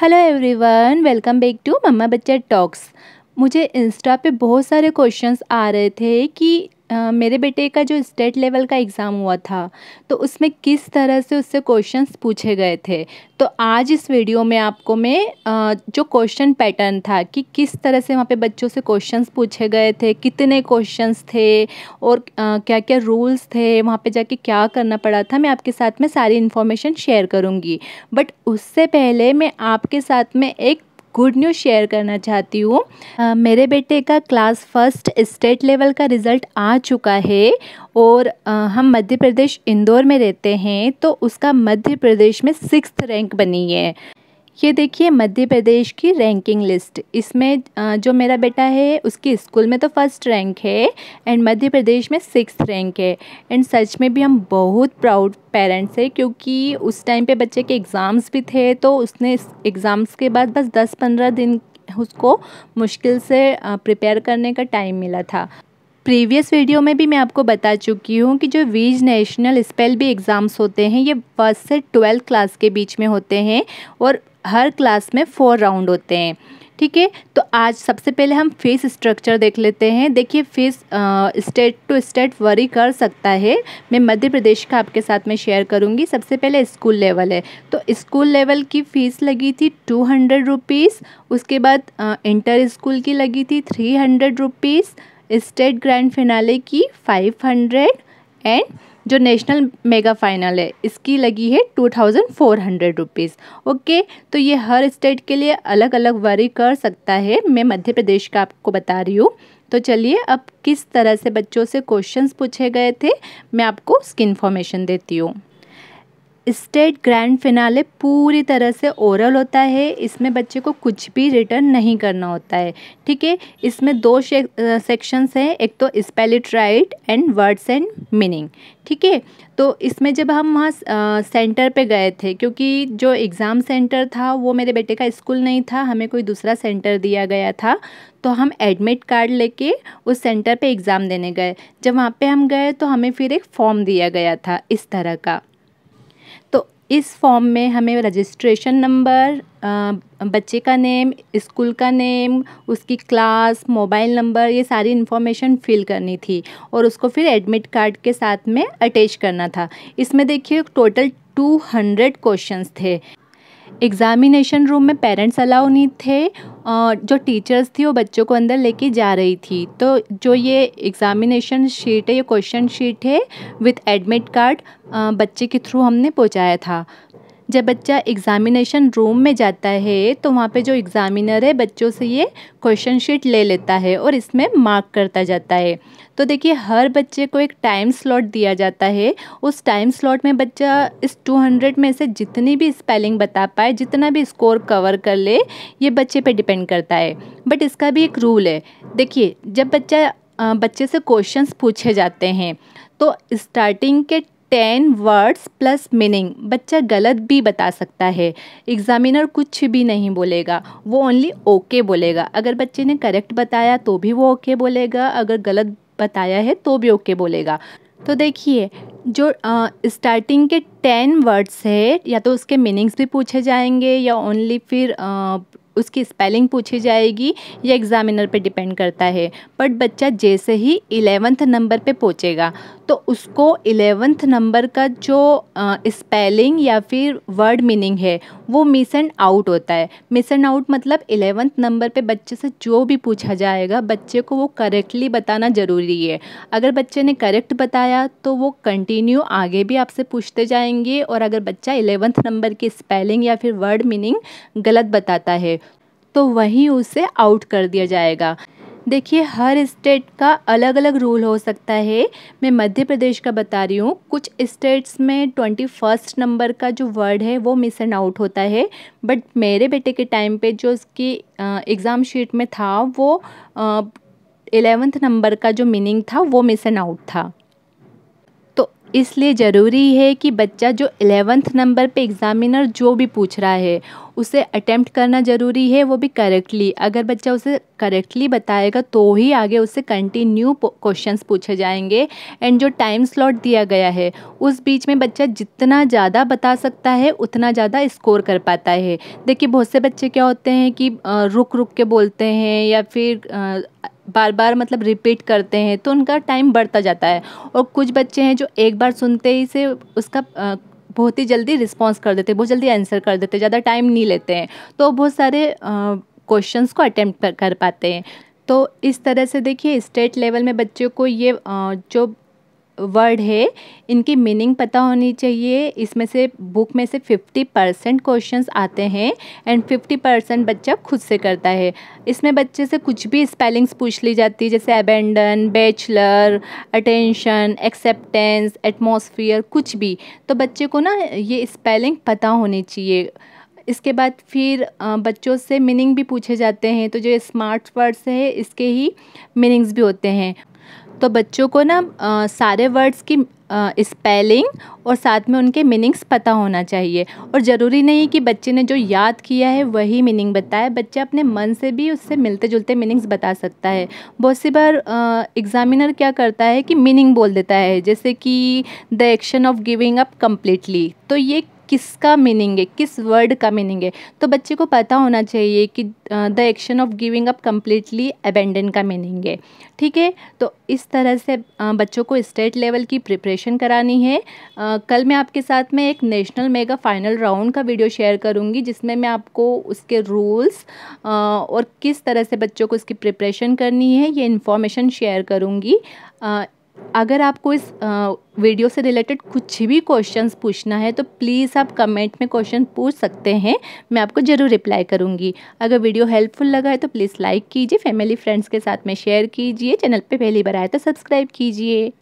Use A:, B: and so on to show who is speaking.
A: hello everyone welcome back to Mamma Bachcha talks मुझे Insta पे बहुत सारे क्वेश्चंस आ रहे थे कि मेरे बेटे का जो स्टेट लेवल का एग्ज़ाम हुआ था तो उसमें किस तरह से उससे क्वेश्चंस पूछे गए थे तो आज इस वीडियो में आपको मैं जो क्वेश्चन पैटर्न था कि किस तरह से वहाँ पे बच्चों से क्वेश्चंस पूछे गए थे कितने क्वेश्चंस थे और क्या क्या रूल्स थे वहाँ पे जाके क्या करना पड़ा था मैं आपके साथ में सारी इन्फॉर्मेशन शेयर करूँगी बट उससे पहले मैं आपके साथ में एक गुड न्यूज़ शेयर करना चाहती हूँ मेरे बेटे का क्लास फर्स्ट स्टेट लेवल का रिज़ल्ट आ चुका है और आ, हम मध्य प्रदेश इंदौर में रहते हैं तो उसका मध्य प्रदेश में सिक्स रैंक बनी है ये देखिए मध्य प्रदेश की रैंकिंग लिस्ट इसमें जो मेरा बेटा है उसके स्कूल में तो फर्स्ट रैंक है एंड मध्य प्रदेश में सिक्स रैंक है एंड सच में भी हम बहुत प्राउड पेरेंट्स हैं क्योंकि उस टाइम पे बच्चे के एग्ज़ाम्स भी थे तो उसने एग्ज़ाम्स के बाद बस दस पंद्रह दिन उसको मुश्किल से प्रिपेयर करने का टाइम मिला था प्रीवियस वीडियो में भी मैं आपको बता चुकी हूँ कि जो वीज नेशनल स्पेल भी एग्ज़ाम्स होते हैं ये फर्स्ट से ट्वेल्थ क्लास के बीच में होते हैं और हर क्लास में फोर राउंड होते हैं ठीक है तो आज सबसे पहले हम फीस स्ट्रक्चर देख लेते हैं देखिए fees state to state vary कर सकता है मैं मध्य प्रदेश का आपके साथ में शेयर करूंगी सबसे पहले स्कूल लेवल है तो स्कूल लेवल की फ़ीस लगी थी टू हंड्रेड रुपीज़ उसके बाद इंटर स्कूल की लगी थी three hundred rupees state grand finale की फाइव हंड्रेड एंड जो नेशनल मेगा फाइनल है इसकी लगी है two thousand four hundred rupees okay तो ये हर स्टेट के लिए अलग अलग वरी कर सकता है मैं मध्य प्रदेश का आपको बता रही हूँ तो चलिए अब किस तरह से बच्चों से क्वेश्चंस पूछे गए थे मैं आपको उसकी इन्फॉर्मेशन देती हूँ स्टेट ग्रैंड फिनाले पूरी तरह से ओरल होता है इसमें बच्चे को कुछ भी रिटर्न नहीं करना होता है ठीक है इसमें दो सेक्शंस हैं एक तो spell it right and words and meaning ठीक है तो इसमें जब हम वहाँ सेंटर पे गए थे क्योंकि जो एग्ज़ाम सेंटर था वो मेरे बेटे का स्कूल नहीं था हमें कोई दूसरा सेंटर दिया गया था तो हम एडमिट कार्ड लेके उस सेंटर पे एग्ज़ाम देने गए जब वहाँ पे हम गए तो हमें फिर एक फॉर्म दिया गया था इस तरह का इस फॉर्म में हमें रजिस्ट्रेशन नंबर बच्चे का नेम स्कूल का नेम उसकी क्लास मोबाइल नंबर ये सारी इन्फॉर्मेशन फिल करनी थी और उसको फिर एडमिट कार्ड के साथ में अटैच करना था इसमें देखिए टोटल टू हंड्रेड क्वेश्चन थे एग्ज़ामिनेशन रूम में पेरेंट्स अलाउ नहीं थे और जो टीचर्स थी वो बच्चों को अंदर लेके जा रही थी तो जो ये एग्ज़ामिनेशन शीट है ये क्वेश्चन शीट है विथ एडमिट कार्ड बच्चे के थ्रू हमने पहुँचाया था जब बच्चा एग्ज़ामिनेशन रूम में जाता है तो वहाँ पे जो एग्ज़ामिनर है बच्चों से ये क्वेश्चन शीट ले लेता है और इसमें मार्क करता जाता है तो देखिए हर बच्चे को एक टाइम स्लॉट दिया जाता है उस टाइम स्लॉट में बच्चा इस 200 में से जितनी भी स्पेलिंग बता पाए जितना भी स्कोर कवर कर ले ये बच्चे पे डिपेंड करता है बट इसका भी एक रूल है देखिए जब बच्चा बच्चे से क्वेश्चंस पूछे जाते हैं तो स्टार्टिंग के टेन वर्ड्स प्लस मीनिंग बच्चा गलत भी बता सकता है एग्ज़ामिनर कुछ भी नहीं बोलेगा वो ओनली ओके बोलेगा अगर बच्चे ने करेक्ट बताया तो भी वो ओके बोलेगा अगर गलत बताया है तो भी ओके बोलेगा तो देखिए जो स्टार्टिंग के टेन वर्ड्स है या तो उसके मीनिंग्स भी पूछे जाएंगे या ओनली फिर उसकी स्पेलिंग पूछी जाएगी या एग्ज़ामिनर पे डिपेंड करता है बट बच्चा जैसे ही इलेवंथ नंबर पे पहुँचेगा तो उसको इलेवंथ नंबर का जो स्पेलिंग या फिर वर्ड मीनिंग है वो मिस एंड आउट होता है मिस एंड आउट मतलब इलेवंथ नंबर पे बच्चे से जो भी पूछा जाएगा बच्चे को वो करेक्टली बताना ज़रूरी है अगर बच्चे ने करेक्ट बताया तो वो कंटिन्यू आगे भी आपसे पूछते जाएंगे और अगर बच्चा इलेवंथ नंबर की स्पेलिंग या फिर वर्ड मीनिंग गलत बताता है तो वहीं उसे आउट कर दिया जाएगा देखिए हर स्टेट का अलग अलग रूल हो सकता है मैं मध्य प्रदेश का बता रही हूँ कुछ स्टेट्स में ट्वेंटी फर्स्ट नंबर का जो वर्ड है वो मिस एंड आउट होता है बट मेरे बेटे के टाइम पे जो उसकी एग्ज़ाम शीट में था वो एलेवेंथ नंबर का जो मीनिंग था वो मिस एंड आउट था तो इसलिए ज़रूरी है कि बच्चा जो एलेवेंथ नंबर पे एग्ज़ामिनर जो भी पूछ रहा है उसे अटैम्प्ट करना ज़रूरी है वो भी करेक्टली अगर बच्चा उसे करेक्टली बताएगा तो ही आगे उससे कंटिन्यू क्वेश्चंस पूछे जाएंगे एंड जो टाइम स्लॉट दिया गया है उस बीच में बच्चा जितना ज़्यादा बता सकता है उतना ज़्यादा स्कोर कर पाता है देखिए बहुत से बच्चे क्या होते हैं कि रुक रुक के बोलते हैं या फिर बार बार मतलब रिपीट करते हैं तो उनका टाइम बढ़ता जाता है और कुछ बच्चे हैं जो एक बार सुनते ही से उसका बहुत ही जल्दी रिस्पॉन्स कर देते बहुत जल्दी आंसर कर देते ज़्यादा टाइम नहीं लेते हैं तो बहुत सारे क्वेश्चन को अटैम्प्ट कर पाते हैं तो इस तरह से देखिए स्टेट लेवल में बच्चों को ये जो वर्ड है इनकी मीनिंग पता होनी चाहिए इसमें से बुक में से फिफ्टी परसेंट क्वेश्चन आते हैं एंड फिफ्टी परसेंट बच्चा खुद से करता है इसमें बच्चे से कुछ भी स्पेलिंग्स पूछ ली जाती है जैसे abandon bachelor attention acceptance atmosphere कुछ भी तो बच्चे को ना ये स्पेलिंग पता होनी चाहिए इसके बाद फिर बच्चों से मीनिंग भी पूछे जाते हैं तो जो स्मार्ट वर्ड्स है इसके ही मीनिंग्स भी होते हैं तो बच्चों को ना सारे वर्ड्स की स्पेलिंग और साथ में उनके मीनिंग्स पता होना चाहिए और ज़रूरी नहीं कि बच्चे ने जो याद किया है वही मीनिंग बताए बच्चे अपने मन से भी उससे मिलते जुलते मीनिंग्स बता सकता है बहुत सी बार एग्ज़ामिनर क्या करता है कि मीनिंग बोल देता है जैसे कि the action of giving up completely तो ये किसका मीनिंग है किस वर्ड का मीनिंग है तो बच्चे को पता होना चाहिए कि the action of giving up completely abandon का मीनिंग है ठीक है तो इस तरह से बच्चों को स्टेट लेवल की प्रिपरेशन करानी है आ, कल मैं आपके साथ में एक नेशनल मेगा फाइनल राउंड का वीडियो शेयर करूँगी जिसमें मैं आपको उसके रूल्स और किस तरह से बच्चों को उसकी प्रिपरेशन करनी है ये इन्फॉर्मेशन शेयर करूँगी अगर आपको इस वीडियो से रिलेटेड कुछ भी क्वेश्चंस पूछना है तो प्लीज़ आप कमेंट में क्वेश्चन पूछ सकते हैं मैं आपको ज़रूर रिप्लाई करूँगी अगर वीडियो हेल्पफुल लगा है तो प्लीज़ लाइक कीजिए फैमिली फ्रेंड्स के साथ में शेयर कीजिए चैनल पे पहली बार आए तो सब्सक्राइब कीजिए